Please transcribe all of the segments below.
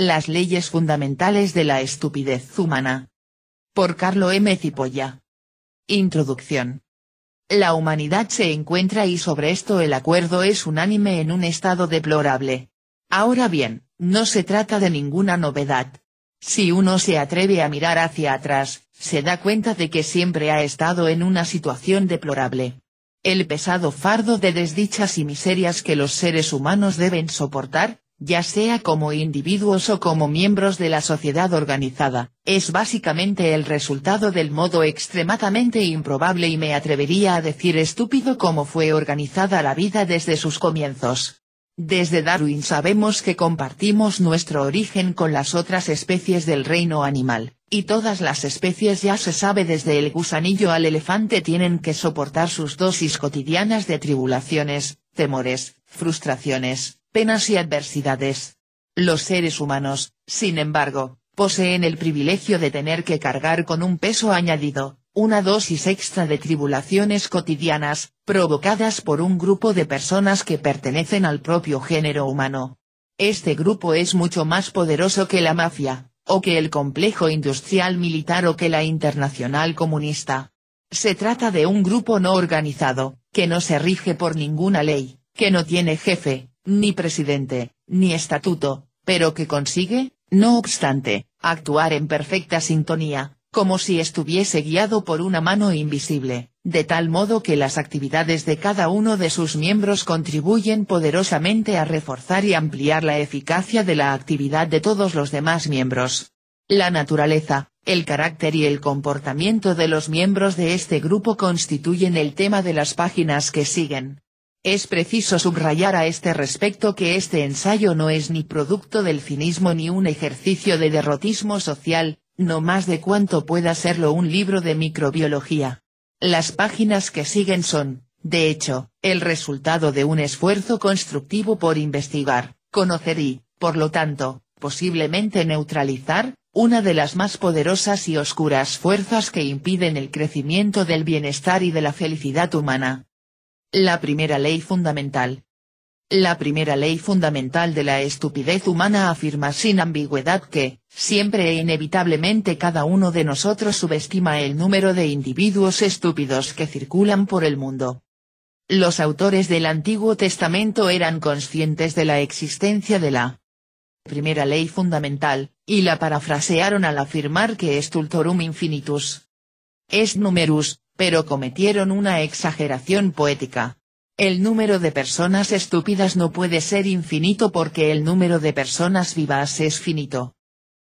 Las leyes fundamentales de la estupidez humana. Por Carlo M. Cipolla. Introducción. La humanidad se encuentra y sobre esto el acuerdo es unánime en un estado deplorable. Ahora bien, no se trata de ninguna novedad. Si uno se atreve a mirar hacia atrás, se da cuenta de que siempre ha estado en una situación deplorable. El pesado fardo de desdichas y miserias que los seres humanos deben soportar, ya sea como individuos o como miembros de la sociedad organizada, es básicamente el resultado del modo extremadamente improbable y me atrevería a decir estúpido como fue organizada la vida desde sus comienzos. Desde Darwin sabemos que compartimos nuestro origen con las otras especies del reino animal, y todas las especies ya se sabe desde el gusanillo al elefante tienen que soportar sus dosis cotidianas de tribulaciones, temores, frustraciones, penas y adversidades. Los seres humanos, sin embargo, poseen el privilegio de tener que cargar con un peso añadido, una dosis extra de tribulaciones cotidianas, provocadas por un grupo de personas que pertenecen al propio género humano. Este grupo es mucho más poderoso que la mafia, o que el complejo industrial militar o que la internacional comunista. Se trata de un grupo no organizado, que no se rige por ninguna ley, que no tiene jefe, ni presidente, ni estatuto, pero que consigue, no obstante, actuar en perfecta sintonía, como si estuviese guiado por una mano invisible, de tal modo que las actividades de cada uno de sus miembros contribuyen poderosamente a reforzar y ampliar la eficacia de la actividad de todos los demás miembros. La naturaleza, el carácter y el comportamiento de los miembros de este grupo constituyen el tema de las páginas que siguen. Es preciso subrayar a este respecto que este ensayo no es ni producto del cinismo ni un ejercicio de derrotismo social, no más de cuanto pueda serlo un libro de microbiología. Las páginas que siguen son, de hecho, el resultado de un esfuerzo constructivo por investigar, conocer y, por lo tanto, posiblemente neutralizar, una de las más poderosas y oscuras fuerzas que impiden el crecimiento del bienestar y de la felicidad humana, la primera ley fundamental. La primera ley fundamental de la estupidez humana afirma sin ambigüedad que, siempre e inevitablemente cada uno de nosotros subestima el número de individuos estúpidos que circulan por el mundo. Los autores del Antiguo Testamento eran conscientes de la existencia de la primera ley fundamental, y la parafrasearon al afirmar que estultorum infinitus. Es numerus, pero cometieron una exageración poética. El número de personas estúpidas no puede ser infinito porque el número de personas vivas es finito.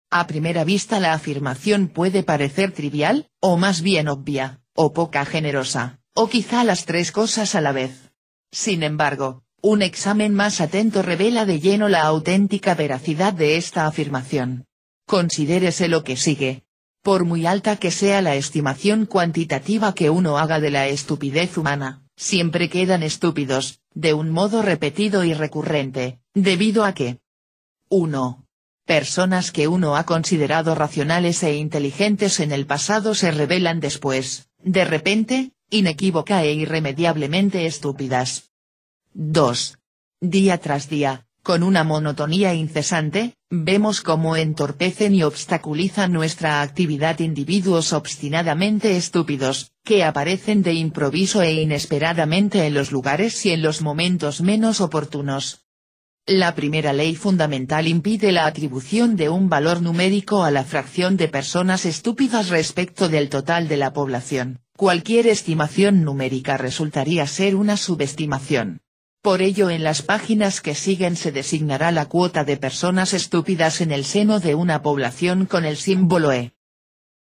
A primera vista la afirmación puede parecer trivial, o más bien obvia, o poca generosa, o quizá las tres cosas a la vez. Sin embargo, un examen más atento revela de lleno la auténtica veracidad de esta afirmación. Considérese lo que sigue, por muy alta que sea la estimación cuantitativa que uno haga de la estupidez humana, siempre quedan estúpidos, de un modo repetido y recurrente, debido a que 1. Personas que uno ha considerado racionales e inteligentes en el pasado se revelan después, de repente, inequívoca e irremediablemente estúpidas. 2. Día tras día, con una monotonía incesante, vemos cómo entorpecen y obstaculizan nuestra actividad individuos obstinadamente estúpidos, que aparecen de improviso e inesperadamente en los lugares y en los momentos menos oportunos. La primera ley fundamental impide la atribución de un valor numérico a la fracción de personas estúpidas respecto del total de la población, cualquier estimación numérica resultaría ser una subestimación. Por ello en las páginas que siguen se designará la cuota de personas estúpidas en el seno de una población con el símbolo E.